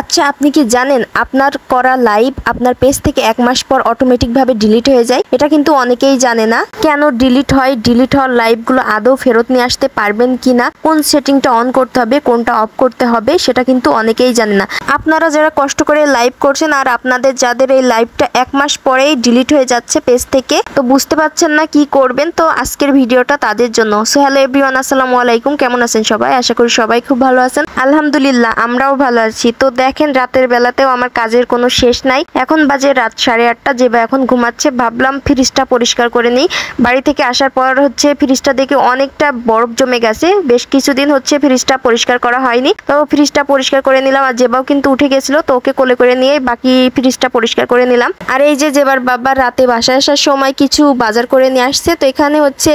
আচ্ছা আপনি কি জানেন আপনার করা লাইভ আপনার পেজ থেকে এক মাস পর অটোমেটিকভাবে ডিলিট হয়ে যায় এটা কিন্তু অনেকেই জানে না কেন ডিলিট হয় ডিলিট হওয়ার লাইভগুলো আদৌ ফেরত নিয়ে আসতে পারবেন কি না কোন সেটিংটা অন করতে হবে কোনটা অফ করতে হবে সেটা কিন্তু অনেকেই জানে না আপনারা যারা কষ্ট করে লাইভ করছেন আর আপনাদের যাদের এই লাইভটা এক মাস পরেই ডিলিট হয়ে যাচ্ছে পেজ থেকে তো বুঝতে পারছেন না কি করবেন তো আজকের ভিডিওটা তাদের জন্য সো হ্যালো এভরিওয়ান আসসালামু আলাইকুম কেমন আছেন সবাই আশা করি সবাই খুব ভালো আছেন আলহামদুলিল্লাহ আমরাও ভালো আছি তো দেখ দেখেন রাতের বেলাতেও আমার কাজের কোনো শেষ নাই এখন বাজে রাত সাড়ে আটটা বা এখন ঘুমাচ্ছে ভাবলাম ফ্রিজটা পরিষ্কার করে নিই বাড়ি থেকে আসার পর হচ্ছে ফ্রিজটা দেখে অনেকটা বরফ জমে গেছে বেশ কিছুদিন হচ্ছে ফ্রিজটা পরিষ্কার করা হয়নি তো ফ্রিজটা পরিষ্কার করে নিলাম আর যেবাও কিন্তু উঠে গেছিলো তো ওকে কোলে করে নিয়ে বাকি ফ্রিজটা পরিষ্কার করে নিলাম আর এই যে যেবার বাবা রাতে বাসায় আসার সময় কিছু বাজার করে নিয়ে আসছে তো এখানে হচ্ছে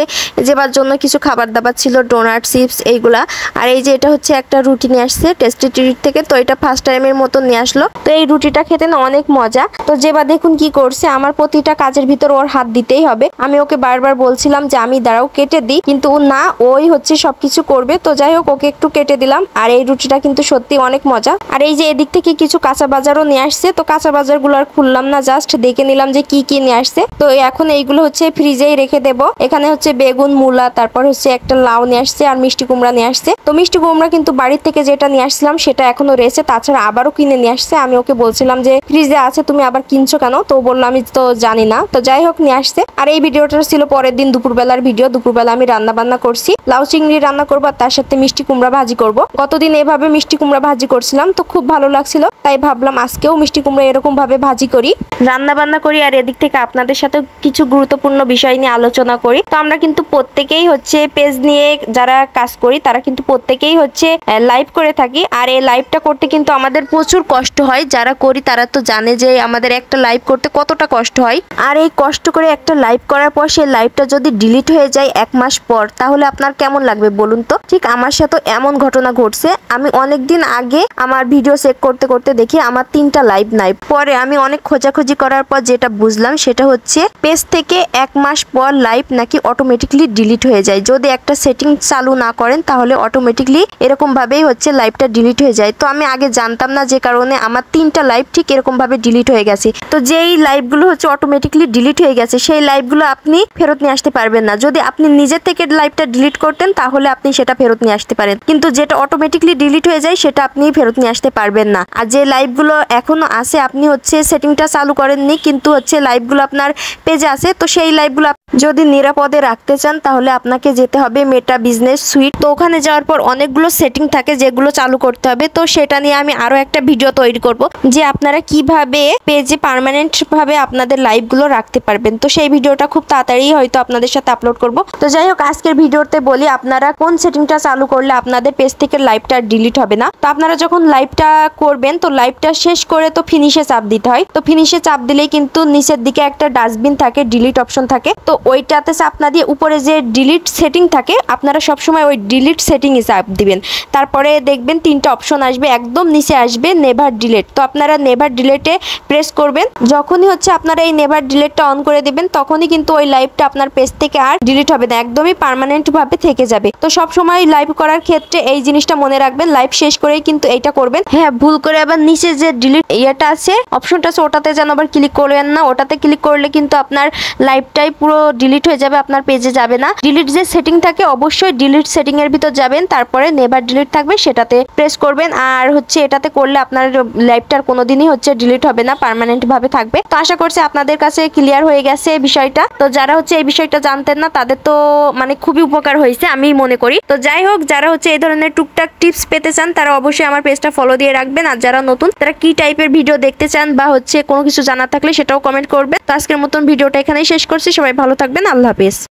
যেবার জন্য কিছু খাবার দাবার ছিল ডোনাট চিপস এইগুলা আর এই যে এটা হচ্ছে একটা রুটি নিয়ে আসছে টেস্টি ট্রিট থেকে তো এটা ফার্স্ট টাইম গ্রামের মতো নিয়ে আসলো তো এই রুটিটা খেতে না অনেক মজা তো জেবা দেখুন কি করছে আমার প্রতিটা কাজের ভিতর ওর হাত দিতেই হবে আমি ওকে বারবার বলছিলাম যে আমি দাঁড়াও কেটে দিই কিন্তু ও না ওই হচ্ছে সবকিছু করবে তো যাই হোক ওকে একটু কেটে দিলাম আর এই রুটিটা কিন্তু সত্যি অনেক মজা আর এই যে এদিক থেকে কিছু কাঁচা বাজারও নিয়ে আসছে তো কাঁচা বাজারগুলো আর খুললাম না জাস্ট দেখে নিলাম যে কি কি নিয়ে আসছে তো এখন এইগুলো হচ্ছে ফ্রিজেই রেখে দেব এখানে হচ্ছে বেগুন মূলা তারপর হচ্ছে একটা লাউ নিয়ে আসছে আর মিষ্টি কুমড়া নিয়ে আসছে তো মিষ্টি কুমড়া কিন্তু বাড়ির থেকে যেটা নিয়ে আসছিলাম সেটা এখনো রয়েছে তাছাড়া আবারও কিনে নিয়ে আসছে আমি ওকে বলছিলাম যে ফ্রিজে আছে তুমি আবার কিনছো কেন তো বললো আমি তো জানি না তো যাই হোক নিয়ে আসছে আর এই ভিডিওটা ছিল পরের দিন দুপুরবেলার ভিডিও দুপুরবেলা আমি রান্না বান্না করছি লাউ চিংড়ি রান্না করবো আর তার সাথে মিষ্টি কুমড়া ভাজি করব গতদিন এভাবে মিষ্টি কুমড়া ভাজি করছিলাম তো খুব ভালো লাগছিল তাই ভাবলাম আজকেও মিষ্টি কুমড়া এরকম ভাবে ভাজি করি রান্না বান্না করি আর এদিক থেকে আপনাদের সাথে কিছু গুরুত্বপূর্ণ বিষয় নিয়ে আলোচনা করি তো আমরা কিন্তু প্রত্যেকেই হচ্ছে পেজ নিয়ে যারা কাজ করি তারা কিন্তু প্রত্যেকেই হচ্ছে লাইভ করে থাকি আর এই লাইভটা করতে কিন্তু আমাদের আমাদের প্রচুর কষ্ট হয় যারা করি তারা তো জানে যে আমাদের একটা লাইভ করতে কতটা কষ্ট হয় আর এই কষ্ট করে একটা লাইভ করার পর সেই লাইভটা যদি ডিলিট হয়ে যায় এক মাস পর তাহলে আপনার কেমন লাগবে বলুন তো ঠিক আমার সাথে এমন ঘটনা ঘটছে আমি অনেক দিন আগে আমার ভিডিও চেক করতে করতে দেখি আমার তিনটা লাইভ নাই পরে আমি অনেক খোঁজাখুঁজি করার পর যেটা বুঝলাম সেটা হচ্ছে পেজ থেকে এক মাস পর লাইভ নাকি অটোমেটিকলি ডিলিট হয়ে যায় যদি একটা সেটিং চালু না করেন তাহলে অটোমেটিকলি এরকমভাবেই হচ্ছে লাইভটা ডিলিট হয়ে যায় তো আমি আগে জানতাম জানতাম না যে কারণে আমার তিনটা লাইভ ঠিক এরকমভাবে ডিলিট হয়ে গেছে তো যেই লাইভগুলো হচ্ছে অটোমেটিকলি ডিলিট হয়ে গেছে সেই লাইভগুলো আপনি ফেরত নিয়ে আসতে পারবেন না যদি আপনি নিজের থেকে লাইভটা ডিলিট করতেন তাহলে আপনি সেটা ফেরত নিয়ে আসতে পারেন কিন্তু যেটা অটোমেটিকলি ডিলিট হয়ে যায় সেটা আপনি ফেরত নিয়ে আসতে পারবেন না আর যে লাইভগুলো এখনও আছে আপনি হচ্ছে সেটিংটা চালু করেননি কিন্তু হচ্ছে লাইভগুলো আপনার পেজে আছে তো সেই লাইভগুলো যদি নিরাপদে রাখতে চান তাহলে আপনাকে যেতে হবে মেটা বিজনেস সুইট তো ওখানে যাওয়ার পর অনেকগুলো সেটিং থাকে যেগুলো চালু করতে হবে তো সেটা নিয়ে আমি আর আরও একটা ভিডিও তৈরি করব যে আপনারা কিভাবে পেজে পারমানেন্টভাবে আপনাদের লাইভগুলো রাখতে পারবেন তো সেই ভিডিওটা খুব তাড়াতাড়ি হয়তো আপনাদের সাথে আপলোড করব তো যাই হোক আজকের ভিডিওতে বলি আপনারা কোন সেটিংটা চালু করলে আপনাদের পেজ থেকে লাইভটা ডিলিট হবে না তো আপনারা যখন লাইভটা করবেন তো লাইভটা শেষ করে তো ফিনিশে চাপ দিতে হয় তো ফিনিশে চাপ দিলেই কিন্তু নিচের দিকে একটা ডাস্টবিন থাকে ডিলিট অপশন থাকে তো ওইটাতে চাপ না দিয়ে উপরে যে ডিলিট সেটিং থাকে আপনারা সবসময় ওই ডিলিট সেটিংয়ে চাপ দিবেন তারপরে দেখবেন তিনটা অপশন আসবে একদম নিচে আসবে নেভার ডিলেট তো আপনারা নেভার ডিলেটে প্রেস করবেন যখনই হচ্ছে আপনারা এই নেভার ডিলেটটা অন করে দেবেন তখনই কিন্তু ওই লাইভটা আপনার পেজ থেকে আর ডিলিট হবে না একদমই পারমানেন্টভাবে থেকে যাবে তো সব সময় লাইভ করার ক্ষেত্রে এই জিনিসটা মনে রাখবেন লাইভ শেষ করেই কিন্তু এইটা করবেন হ্যাঁ ভুল করে আবার নিচে যে ডিলিট ইয়েটা আছে অপশনটা আছে ওটাতে যেন আবার ক্লিক করবেন না ওটাতে ক্লিক করলে কিন্তু আপনার লাইভটাই পুরো ডিলিট হয়ে যাবে আপনার পেজে যাবে না ডিলিট যে সেটিং থাকে অবশ্যই ডিলিট সেটিং এর ভিতর যাবেন তারপরে নেভার ডিলিট থাকবে সেটাতে প্রেস করবেন আর হচ্ছে এটাতে করলে আপনার লাইফটার কোনো দিনই হচ্ছে ডিলিট হবে না পারমানেন্টভাবে থাকবে তো আশা করছি আপনাদের কাছে ক্লিয়ার হয়ে গেছে এই বিষয়টা তো যারা হচ্ছে এই বিষয়টা জানতেন না তাদের তো মানে খুবই উপকার হয়েছে আমি মনে করি তো যাই হোক যারা হচ্ছে এই ধরনের টুকটাক টিপস পেতে চান তারা অবশ্যই আমার পেজটা ফলো দিয়ে রাখবেন আর যারা নতুন তারা কি টাইপের ভিডিও দেখতে চান বা হচ্ছে কোনো কিছু জানা থাকলে সেটাও কমেন্ট করবে তো আজকের মতন ভিডিওটা এখানেই শেষ করছি সবাই ভালো থাকবেন আল্লাহ হাফিজ